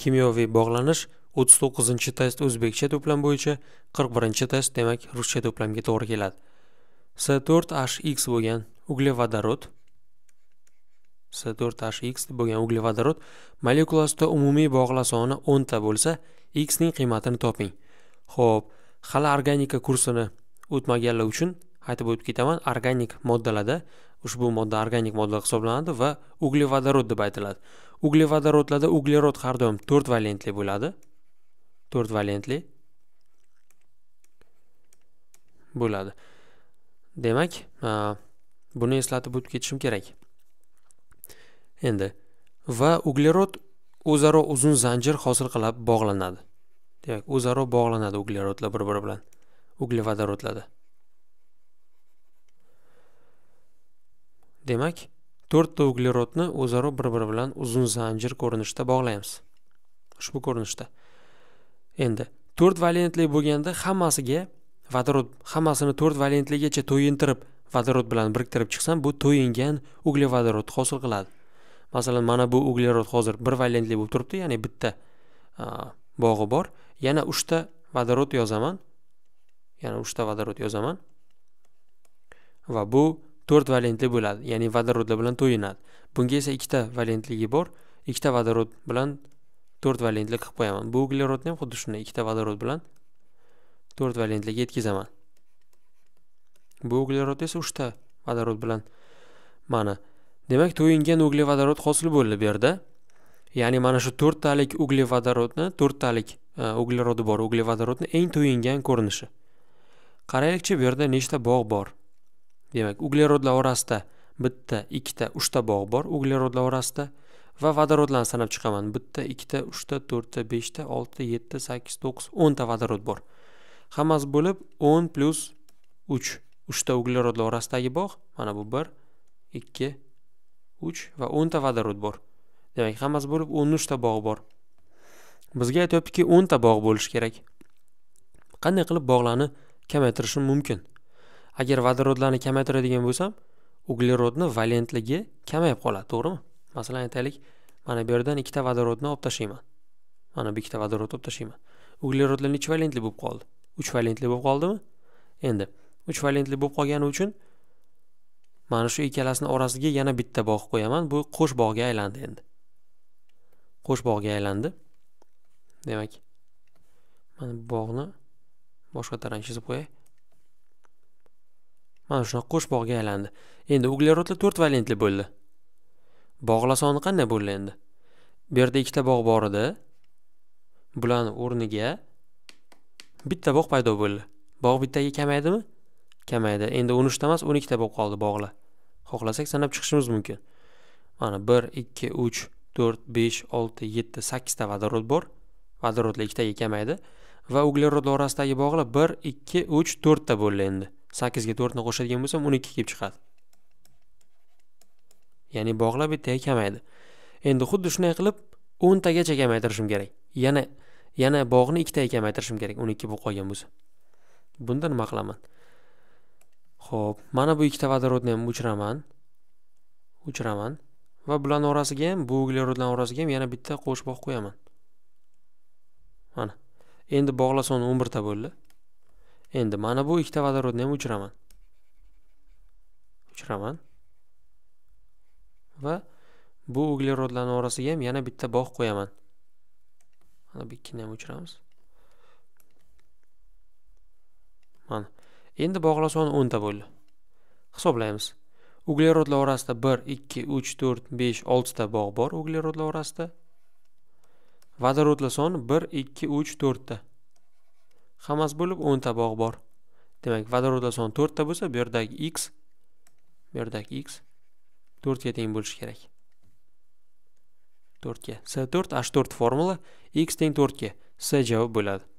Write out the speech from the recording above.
kimyoviy bog'lanish 39 test o'zbekcha to'plam bo'yicha 41 test demak ruscha to'plamga to'g'ri keladi s4hx bo'lgan uglevodorod s4hx bo'lgan uglevodorod molekulasida umumiy bog'la soni 10 ta bo'lsa x ning qiymatini toping Xo'p, hali organika kursini o'tmaganlar uchun aytib o'tib ketaman organik moddalarda ushbu modda organik modda hisoblanadi va uglevodorod deb aytiladi uglevodorodlarda uglerod har doim to'rt valentli bo'ladi to'rt valentli bo'ladi demak buni eslatib o'tib ketishim kerak endi va uglerod o'zaro uzun zanjir hosil qilib bog'lanadi demak o'zaro bog'lanadi uglerodlar bir biri bilan uglevodorodlarda demak to'rtta uglerodni o'zaro bir biri bilan uzun zanjir ko'rinishida bog'laymiz ushbu ko'rinishda endi to'rt valentli bo'lganda hammasiga vodorod hammasini to'rt valentligacha to'yintirib vodorod bilan biriktirib chiqsam bu to'yingan uglevodorod hosil qiladi masalan mana bu uglerod hozir bir valentli bo'lib turibdi ya'ni bitta bog'i bor yana uchta vodorod yozaman yana uchta vodorod yozaman va bu to'rt valentli bo'ladi ya'ni vodorodlar bilan to'yinadi bunga esa ikkita valentligi bor ikkita vodorod bilan to'rt valentli qilib qo'yaman bu uglerodni ham xuddi shunday ikkita vodorod bilan to'rt valentliga yetkazaman bu uglerod esa uchta vodorod bilan mana demak to'yingan uglevodorod hosil bo'ldi bu yerda ya'ni mana shu to'rttalik uglevodorodni to'rttalik e, uglerodi bor uglevodorodni eng to'yingan ko'rinishi qaraylikchi bu yerda nechta bog' bor demak uglerodlar orasida bitta ikkita uchta bog' bor uglerodlar orasida va vodorodlarni sanab chiqaman bitta ikkita uchta to'rtta beshta oltita yettita sakkiz to'qqiz o'nta vodorod bor hammasi bo'lib o'n plyus uch uchta uglerodlar orasidagi bog' mana bu bir ikki uch va o'nta vodorod bor demak hammasi bo'lib o'n uchta bog' bor bizga aytyaptiki o'nta bog' bo'lishi kerak qanday qilib bog'larni kamaytirishim mumkin agar vodorodlarni kamaytiradigan bo'lsam uglerodni valentligi kamayib qoladi to'g'rimi masalan aytaylik mana bu yerdan ikkita vodorodni olib tashlayman mana bu ikkita vodorod olib tashlayman uglerodlar nechi valentli bo'lib qoldi uch valentli bo'lib qoldimi endi uch valentli bo'lib qolgani uchun mana shu ikkalasini orasiga yana bitta bog' qo'yaman bu qo'sh bog'ga aylandi endi qo'sh bog'ga aylandi demak mana bu bog'ni boshqa tarang chizib qo'yay mana shunaqa bog'ga aylandi endi uglerodlar to'rt valentli bo'ldi bog'lar soni qanday bo'ldi endi bu yerda ikkita bog' bor edi bularni o'rniga bitta bog' paydo bo'ldi bog' bittaga kamaydimi kamaydi endi o'n uchta emas o'n ikkita bo'lib qoldi bog'lar xohlasak sanab chiqishimiz mumkin mana bir ikki uch to'rt besh olti yetti sakkizta vodorod bor vodorodlar ikkitaga kamaydi va uglerodlar orasidagi bog'lar bir ikki uch to'rtta bo'ldi endi sakkizga to'rtni qo'shadigan bo'lsam o'n ikki kelib chiqadi ya'ni bog'lab bittaga kamaydi endi xuddi shunday qilib o'ntagacha kamaytirishim kerak yana yana bog'ni ikkitaga kamaytirishim kerak o'n ikki bo'lib qolgan bo'lsa bunda nima qilaman ho'p mana bu ikkita vodorodni ham o'chiraman o'chiraman va bularni orasiga ham bu uglerodlarni orasiga ham yana bitta qo'shboq qo'yaman mana endi bog'la o'n birta bo'ldi Endi mana bu ikkita vodorodni ham o'chiraman. O'chiraman. Va bu uglerodlarning orasiga ham yana bitta bog' qo'yaman. Mana bu ikkini ham o'chiramiz. Mana endi bog'lar soni 10 ta bo'ldi. Hisoblaymiz. Uglerodlar orasida 1 2 3 4 5 6 ta bog' bor uglerodlar orasida. Vodorodlar soni 1 2 3 4 ta. hammasi bo'lib o'nta bog' bor demak vodorodlar soni to'rtta bo'lsa bu yerdagi x bu yerdagi x to'rtga teng bo'lishi kerak to'rtga s to'rt h 4 formula x teng to'rtga s javob bo'ladi